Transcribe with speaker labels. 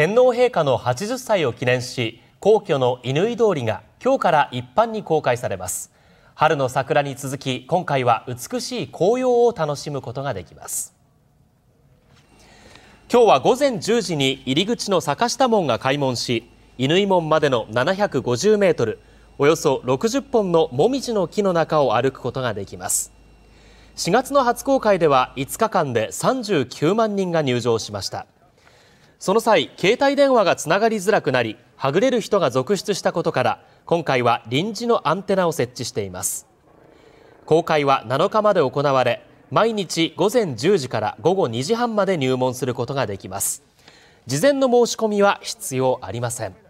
Speaker 1: 天皇陛下の80歳を記念し皇居の乾通りが今日から一般に公開されます春の桜に続き今回は美しい紅葉を楽しむことができます今日は午前10時に入り口の坂下門が開門し乾門までの750メートルおよそ60本のもみじの木の中を歩くことができます4月の初公開では5日間で39万人が入場しましたその際携帯電話がつながりづらくなりはぐれる人が続出したことから今回は臨時のアンテナを設置しています公開は7日まで行われ毎日午前10時から午後2時半まで入門することができます事前の申し込みは必要ありません